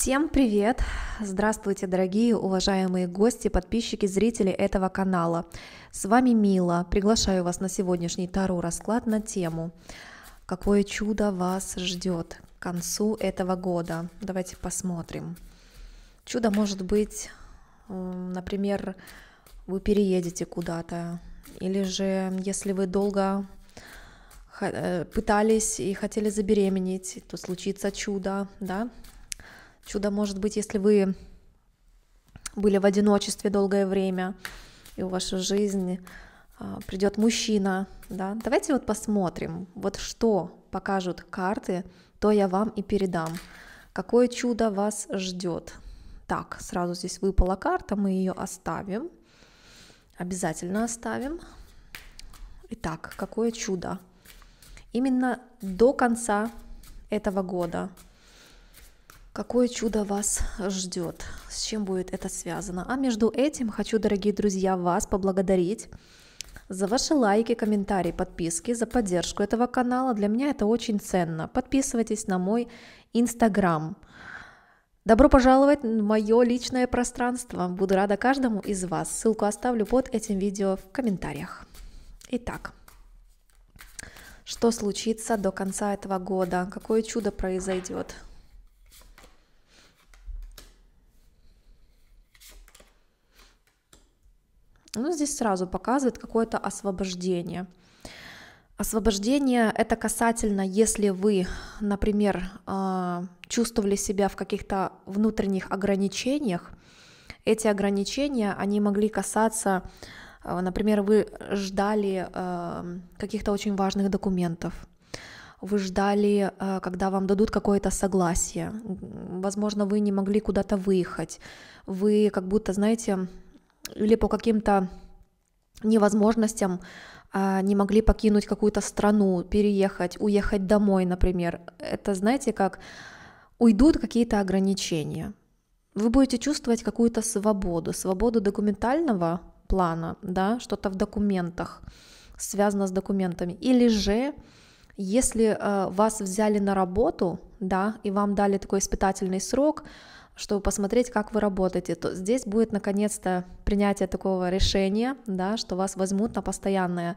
Всем привет! Здравствуйте, дорогие, уважаемые гости, подписчики, зрители этого канала. С вами Мила. Приглашаю вас на сегодняшний Таро расклад на тему «Какое чудо вас ждет к концу этого года?» Давайте посмотрим. Чудо может быть, например, вы переедете куда-то, или же если вы долго э, пытались и хотели забеременеть, то случится чудо, да? Чудо может быть, если вы были в одиночестве долгое время, и в вашей жизни а, придет мужчина. Да? Давайте вот посмотрим, вот что покажут карты, то я вам и передам. Какое чудо вас ждет? Так, сразу здесь выпала карта, мы ее оставим. Обязательно оставим. Итак, какое чудо? Именно до конца этого года какое чудо вас ждет, с чем будет это связано. А между этим хочу, дорогие друзья, вас поблагодарить за ваши лайки, комментарии, подписки, за поддержку этого канала. Для меня это очень ценно. Подписывайтесь на мой инстаграм. Добро пожаловать в мое личное пространство. Буду рада каждому из вас. Ссылку оставлю под этим видео в комментариях. Итак, что случится до конца этого года? Какое чудо произойдет? Ну, здесь сразу показывает какое-то освобождение. Освобождение — это касательно, если вы, например, а, чувствовали себя в каких-то внутренних ограничениях, эти ограничения, они могли касаться, а, например, вы ждали а, каких-то очень важных документов, вы ждали, когда вам дадут какое-то согласие, возможно, вы не могли куда-то выехать, вы как будто, знаете, или по каким-то невозможностям а, не могли покинуть какую-то страну, переехать, уехать домой, например. Это, знаете, как уйдут какие-то ограничения. Вы будете чувствовать какую-то свободу, свободу документального плана, да, что-то в документах, связано с документами. Или же, если э, вас взяли на работу, да, и вам дали такой испытательный срок, чтобы посмотреть, как вы работаете, то здесь будет наконец-то принятие такого решения, да, что вас возьмут на постоянное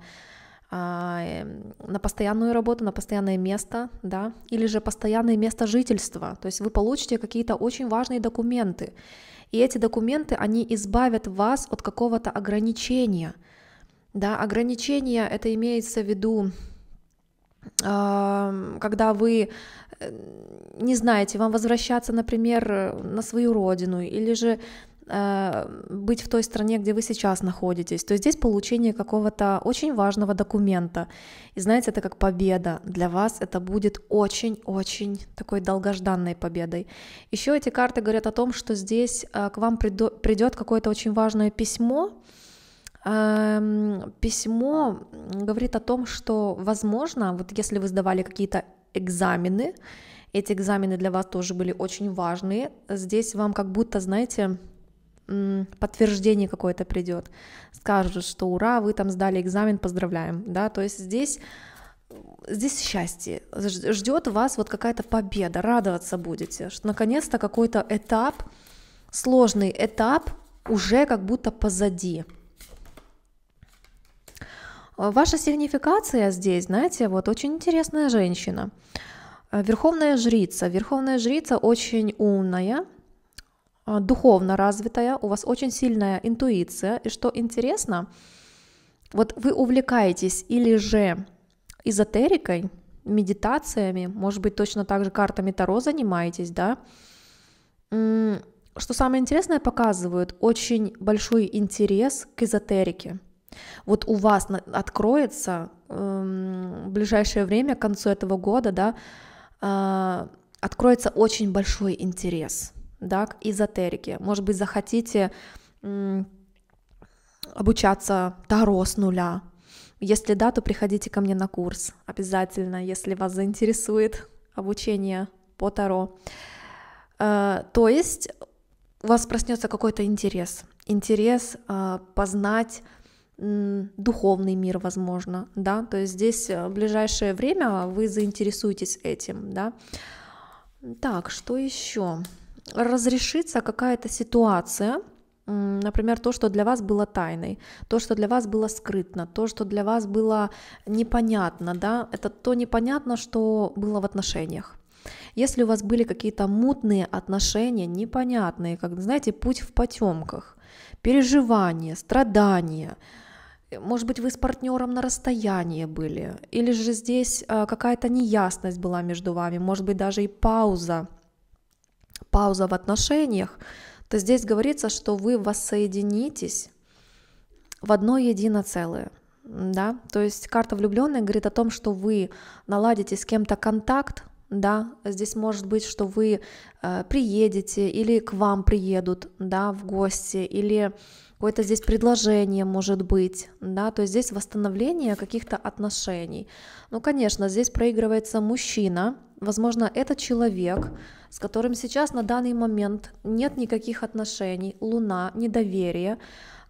а, эм, на постоянную работу, на постоянное место, да, или же постоянное место жительства. То есть вы получите какие-то очень важные документы. И эти документы, они избавят вас от какого-то ограничения. Да, ограничения это имеется в виду, а, когда вы не знаете, вам возвращаться, например, на свою родину, или же э, быть в той стране, где вы сейчас находитесь, то здесь получение какого-то очень важного документа. И знаете, это как победа. Для вас это будет очень-очень такой долгожданной победой. Еще эти карты говорят о том, что здесь э, к вам придет какое-то очень важное письмо. Эм, письмо говорит о том, что, возможно, вот если вы сдавали какие-то экзамены. Эти экзамены для вас тоже были очень важные. Здесь вам как будто, знаете, подтверждение какое-то придет. Скажут, что ура, вы там сдали экзамен, поздравляем. Да, то есть здесь здесь счастье, ждет вас вот какая-то победа, радоваться будете, что наконец-то какой-то этап, сложный этап уже как будто позади. Э, ваша сигнификация здесь, знаете, вот очень интересная женщина. Э, верховная жрица. Верховная жрица очень умная, э, духовно развитая, у вас очень сильная интуиция. И что интересно, вот вы увлекаетесь или же эзотерикой, медитациями, может быть, точно так же картами Таро занимаетесь, да? Что самое интересное, показывают очень большой интерес к эзотерике – вот у вас откроется в эм, ближайшее время, к концу этого года, да, э, откроется очень большой интерес, да, к эзотерике. Может быть, захотите обучаться Таро с нуля. Если да, то приходите ко мне на курс обязательно, если вас заинтересует обучение по Таро. Э, то есть у вас проснется какой-то интерес, интерес э, познать духовный мир, возможно, да, то есть здесь в э, ближайшее время вы заинтересуетесь этим, да. Так, что еще? Разрешится какая-то ситуация, например, то, что для вас было тайной, то, что для вас было скрытно, то, что для вас было непонятно, да, это то непонятно, что было в отношениях. Если у вас были какие-то мутные отношения, непонятные, как, знаете, путь в потемках, переживания, страдания, Э, может быть, вы с партнером на расстоянии были, или же здесь э, какая-то неясность была между вами, может быть, даже и пауза, пауза в отношениях, то здесь говорится, что вы воссоединитесь в одно единое целое. Да? То есть карта влюбленная говорит о том, что вы наладите с кем-то контакт, да, здесь может быть, что вы э, приедете или к вам приедут, да, в гости, или какое-то здесь предложение может быть, да, то есть здесь восстановление каких-то отношений. Ну, конечно, здесь проигрывается мужчина, возможно, это человек, с которым сейчас на данный момент нет никаких отношений, луна, недоверие,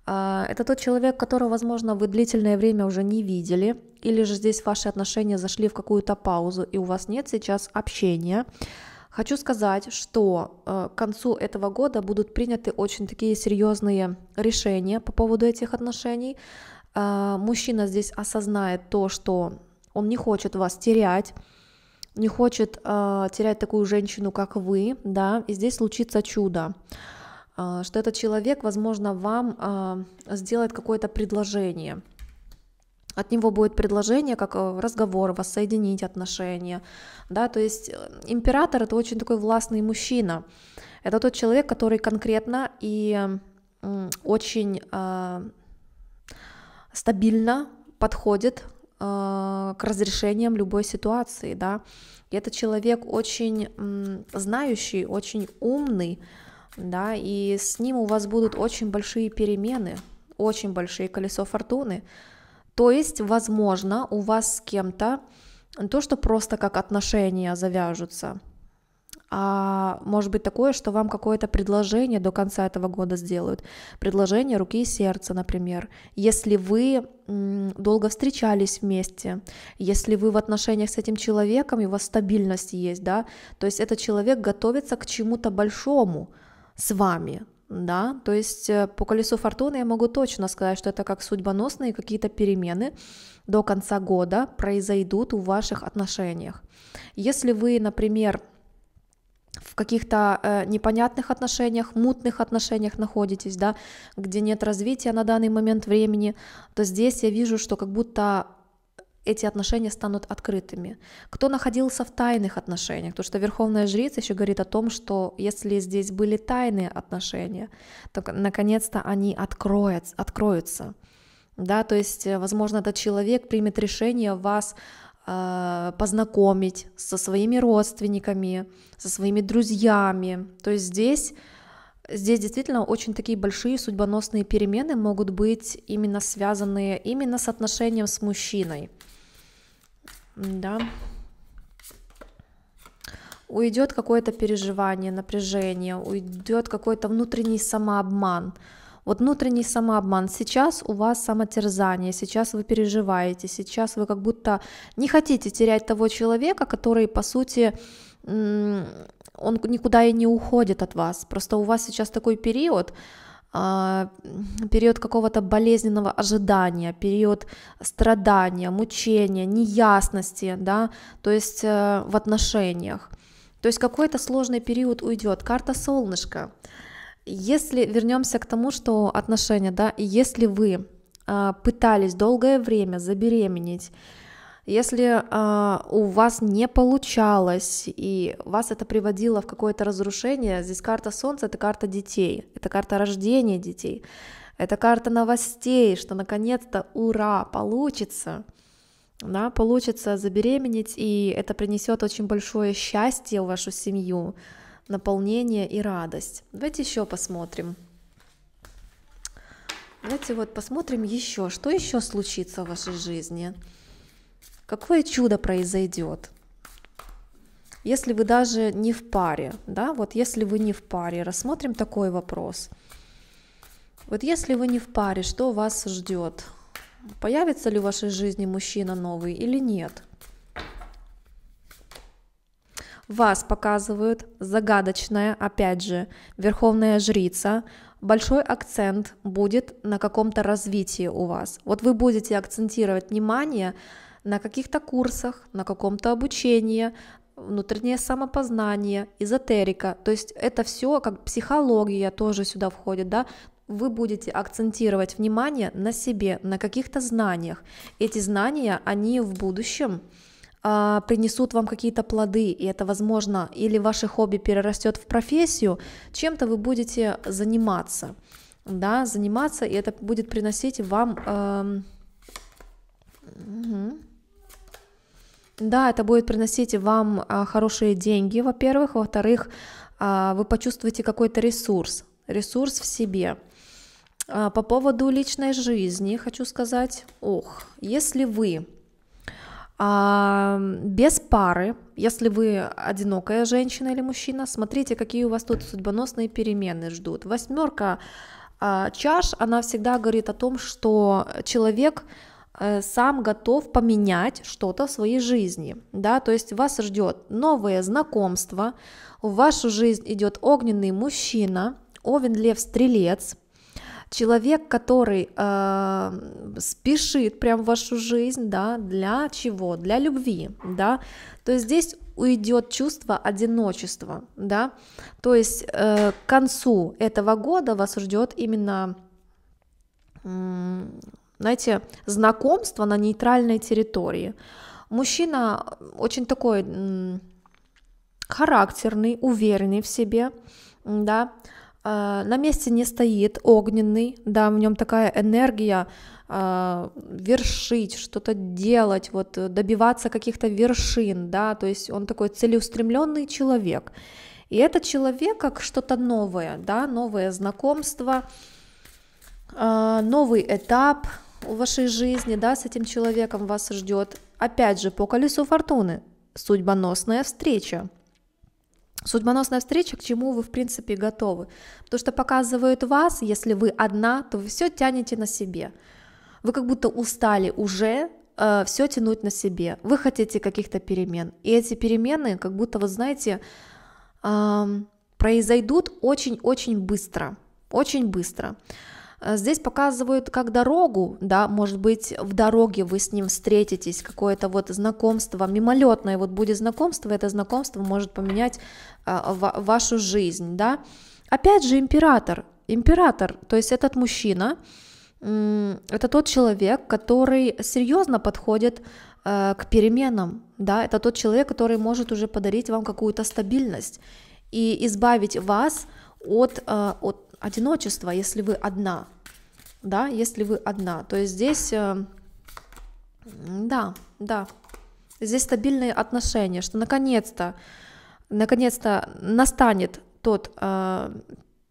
а, это тот человек, которого, возможно, вы длительное время уже не видели, или же здесь ваши отношения зашли в какую-то паузу, и у вас нет сейчас общения. Хочу сказать, что э, к концу этого года будут приняты очень такие серьезные решения по поводу этих отношений. Э, мужчина здесь осознает то, что он не хочет вас терять, не хочет э, терять такую женщину, как вы, да, и здесь случится чудо что этот человек, возможно, вам сделает какое-то предложение – от него будет предложение, как э, разговор, воссоединить отношения, да, то есть э, император — это очень такой властный мужчина, это тот человек, который конкретно и очень э, стабильно подходит э, к разрешениям любой ситуации, да, и этот человек очень э, знающий, очень умный, да, и с ним у вас будут очень большие перемены, очень большие колесо фортуны, то есть, возможно, у вас с кем-то не то, что просто как отношения завяжутся, а может быть такое, что вам какое-то предложение до конца этого года сделают, предложение руки и сердца, например, если вы долго встречались вместе, если вы в отношениях с этим человеком, и у вас стабильность есть, да, то есть этот человек готовится к чему-то большому с вами, да, то есть э, по колесу фортуны я могу точно сказать, что это как судьбоносные какие-то перемены до конца года произойдут в ваших отношениях. Если вы, например, в каких-то э, непонятных отношениях, мутных отношениях находитесь, да, где нет развития на данный момент времени, то здесь я вижу, что как будто эти отношения станут открытыми. Кто находился в тайных отношениях? Потому что Верховная Жрица еще говорит о том, что если здесь были тайные отношения, то наконец-то они откроются. откроются. Да, то есть, э, возможно, этот человек примет решение вас э, познакомить со своими родственниками, со своими друзьями. То есть здесь, здесь действительно очень такие большие судьбоносные перемены могут быть именно связанные именно с отношением с мужчиной да, уйдет какое-то переживание, напряжение, уйдет какой-то внутренний самообман. Вот внутренний самообман. Сейчас у вас самотерзание, сейчас вы переживаете, сейчас вы как будто не хотите терять того человека, который, по сути, он никуда и не уходит от вас. Просто у вас сейчас такой период, а, период какого-то болезненного ожидания, период страдания, мучения, неясности, да, то есть э, в отношениях. То есть какой-то сложный период уйдет. Карта солнышка. Если вернемся к тому, что отношения, да, если вы а, пытались долгое время забеременеть, если э, у вас не получалось и вас это приводило в какое-то разрушение, здесь карта Солнца это карта детей, это карта рождения детей, это карта новостей, что наконец-то ура, получится, да, получится забеременеть, и это принесет очень большое счастье в вашу семью, наполнение и радость. Давайте еще посмотрим. Давайте вот посмотрим еще, что еще случится в вашей жизни какое чудо произойдет? Если вы даже не в паре, да, вот если вы не в паре, рассмотрим такой вопрос. Вот если вы не в паре, что вас ждет? Появится ли в вашей жизни мужчина новый или нет? Вас показывают загадочная, опять же, верховная жрица. Большой акцент будет на каком-то развитии у вас. Вот вы будете акцентировать внимание на каких-то курсах, на каком-то обучении, внутреннее самопознание, эзотерика. То есть это все как психология тоже сюда входит, да, вы будете акцентировать внимание на себе, на каких-то знаниях. Эти знания, они в будущем а, принесут вам какие-то плоды, и это возможно, или ваше хобби перерастет в профессию, чем-то вы будете заниматься, да, заниматься, и это будет приносить вам... Э, угу да, это будет приносить вам а, хорошие деньги, во-первых. Во-вторых, а, вы почувствуете какой-то ресурс, ресурс в себе. А, по поводу личной жизни хочу сказать, ох, если вы без пары, если вы одинокая женщина или мужчина, смотрите, какие у вас тут судьбоносные перемены ждут. Восьмерка чаш, она всегда говорит о том, что человек Э, сам готов поменять что-то в своей жизни, да, то есть вас ждет новое знакомство, в вашу жизнь идет огненный мужчина, Овен Лев Стрелец, человек, который э, спешит прям в вашу жизнь, да, для чего? Для любви, да, то есть здесь уйдет чувство одиночества, да, то есть э, к концу этого года вас ждет именно знаете, знакомство на нейтральной территории. Мужчина очень такой характерный, уверенный в себе, да, э, на месте не стоит, огненный, да, в нем такая энергия э, вершить, что-то делать, вот э, добиваться каких-то вершин, да, то есть он такой целеустремленный человек. И этот человек как что-то новое, да, новое знакомство, новый этап, в вашей жизни, да, с этим человеком вас ждет. Опять же, по колесу фортуны судьбоносная встреча. Судьбоносная встреча, к чему вы, в принципе, готовы. то что показывают вас, если вы одна, то вы все тянете на себе. Вы как будто устали уже э, все тянуть на себе. Вы хотите каких-то перемен. И эти перемены, как будто, вы знаете, э, произойдут очень-очень быстро. Очень быстро. Э, здесь показывают как дорогу, да, может быть, в дороге вы с ним встретитесь, какое-то вот знакомство, мимолетное вот будет знакомство, это знакомство может поменять э, вашу жизнь, да. Опять же, император, император, то есть этот мужчина, это тот человек, который серьезно подходит э, к переменам, да, это тот человек, который может уже подарить вам какую-то стабильность и избавить вас от, э, от одиночества, если вы одна, да, если вы одна. То есть здесь, э, да, да, здесь стабильные отношения, что наконец-то, наконец-то настанет тот э,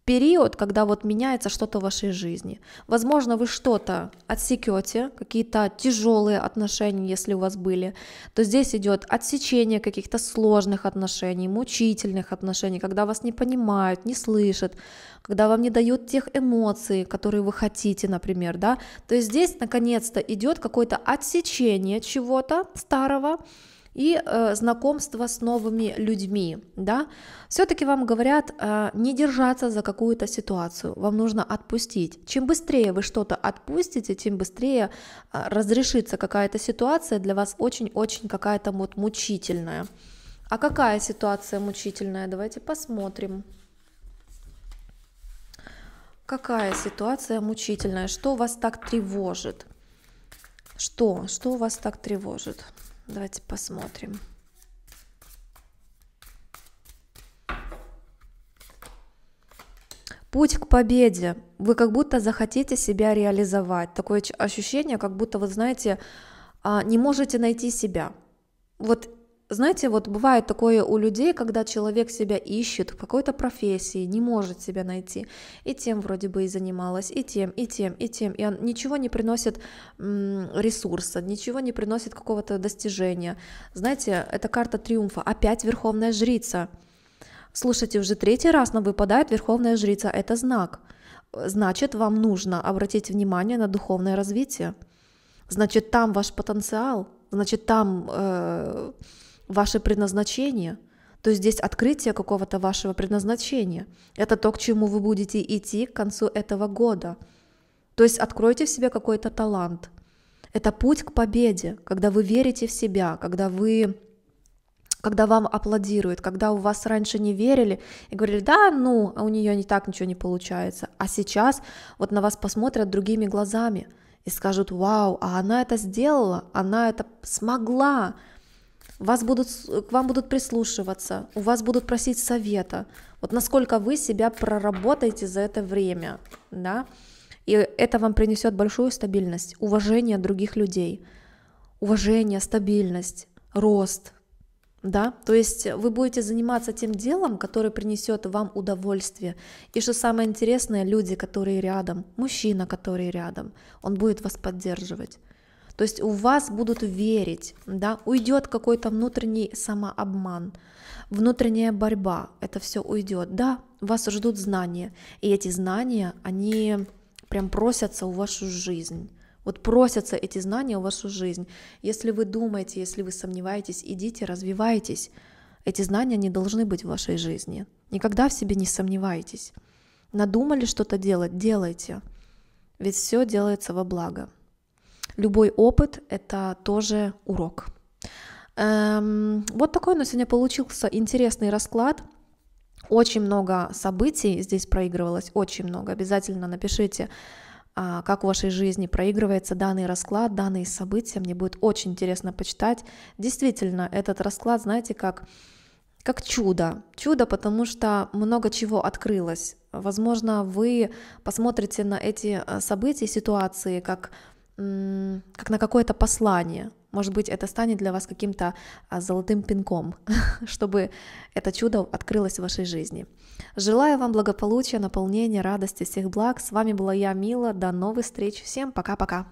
период, когда вот меняется что-то в вашей жизни. Возможно, вы что-то отсекете, какие-то тяжелые отношения, если у вас были, то здесь идет отсечение каких-то сложных отношений, мучительных отношений, когда вас не понимают, не слышат, когда вам не дают тех эмоций, которые вы хотите, например, да. То есть здесь наконец-то идет какое-то отсечение чего-то старого, и э, знакомство с новыми людьми, да, все-таки вам говорят э, не держаться за какую-то ситуацию, вам нужно отпустить. Чем быстрее вы что-то отпустите, тем быстрее э, разрешится какая-то ситуация для вас очень-очень какая-то вот мучительная. А какая ситуация мучительная? Давайте посмотрим. Какая ситуация мучительная? Что вас так тревожит? Что? Что вас так тревожит? Давайте посмотрим. Путь к победе. Вы как будто захотите себя реализовать. Такое ощущение, как будто вы, знаете, а, не можете найти себя. Вот знаете, вот бывает такое у людей, когда человек себя ищет в какой-то профессии, не может себя найти, и тем вроде бы и занималась, и тем, и тем, и тем, и он ничего не приносит ресурса, ничего не приносит какого-то достижения. Знаете, это карта триумфа, опять верховная жрица. Слушайте, уже третий раз нам выпадает верховная жрица, это знак. Значит, вам нужно обратить внимание на духовное развитие. Значит, там ваш потенциал, значит, там э, ваше предназначение, то здесь открытие какого-то вашего предназначения. Это то, к чему вы будете идти к концу этого года. То есть откройте в себе какой-то талант. Это путь к победе, когда вы верите в себя, когда вы когда вам аплодируют, когда у вас раньше не верили и говорили, да, ну, а у нее не так ничего не получается. А сейчас вот на вас посмотрят другими глазами и скажут, вау, а она это сделала, она это смогла, вас будут, к вам будут прислушиваться, у вас будут просить совета. Вот насколько вы себя проработаете за это время, да? И это вам принесет большую стабильность, уважение других людей, уважение, стабильность, рост, да, то есть вы будете заниматься тем делом, которое принесет вам удовольствие. И что самое интересное, люди, которые рядом, мужчина, который рядом, он будет вас поддерживать. То есть у вас будут верить, да, уйдет какой-то внутренний самообман, внутренняя борьба, это все уйдет, да, вас ждут знания, и эти знания, они прям просятся в вашу жизнь. Вот просятся эти знания в вашу жизнь. Если вы думаете, если вы сомневаетесь, идите, развивайтесь. Эти знания не должны быть в вашей жизни. Никогда в себе не сомневайтесь. Надумали что-то делать, делайте. Ведь все делается во благо. Любой опыт — это тоже урок. Эм, вот такой у нас сегодня получился интересный расклад. Очень много событий здесь проигрывалось, очень много. Обязательно напишите, а, как в вашей жизни проигрывается данный расклад, данные события. Мне будет очень интересно почитать. Действительно, этот расклад, знаете, как, как чудо. Чудо, потому что много чего открылось. Возможно, вы посмотрите на эти а, события, ситуации, как как на какое-то послание. Может быть, это станет для вас каким-то а, золотым пинком, чтобы это чудо открылось в вашей жизни. Желаю вам благополучия, наполнения, радости, всех благ. С вами была я, Мила. До новых встреч. Всем пока-пока.